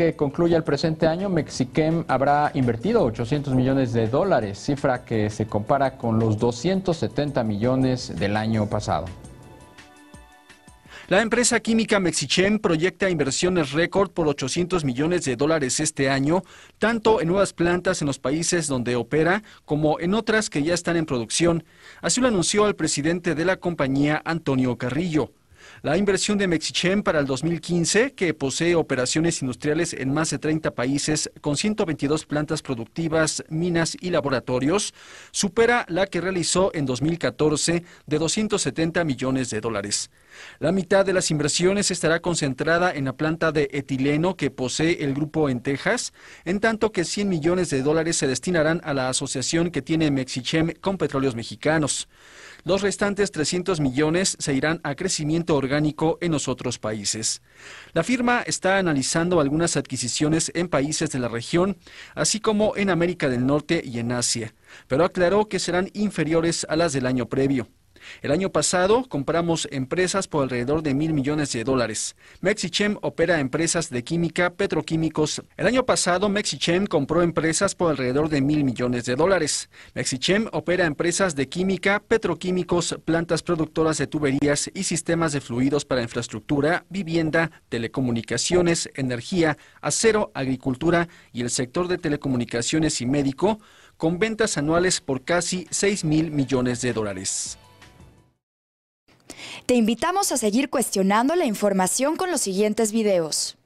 que concluya el presente año, Mexichem habrá invertido 800 millones de dólares, cifra que se compara con los 270 millones del año pasado. La empresa química Mexichem proyecta inversiones récord por 800 millones de dólares este año, tanto en nuevas plantas en los países donde opera como en otras que ya están en producción. Así lo anunció el presidente de la compañía, Antonio Carrillo. La inversión de Mexichem para el 2015, que posee operaciones industriales en más de 30 países con 122 plantas productivas, minas y laboratorios, supera la que realizó en 2014 de 270 millones de dólares. La mitad de las inversiones estará concentrada en la planta de etileno que posee el grupo en Texas, en tanto que 100 millones de dólares se destinarán a la asociación que tiene Mexichem con Petróleos Mexicanos. Los restantes 300 millones se irán a crecimiento orgánico en los otros países. La firma está analizando algunas adquisiciones en países de la región, así como en América del Norte y en Asia, pero aclaró que serán inferiores a las del año previo. El año pasado compramos empresas por alrededor de mil millones de dólares. Mexichem opera empresas de química, petroquímicos. El año pasado Mexichem compró empresas por alrededor de mil millones de dólares. Mexichem opera empresas de química, petroquímicos, plantas productoras de tuberías y sistemas de fluidos para infraestructura, vivienda, telecomunicaciones, energía, acero, agricultura y el sector de telecomunicaciones y médico con ventas anuales por casi 6 mil millones de dólares. Te invitamos a seguir cuestionando la información con los siguientes videos.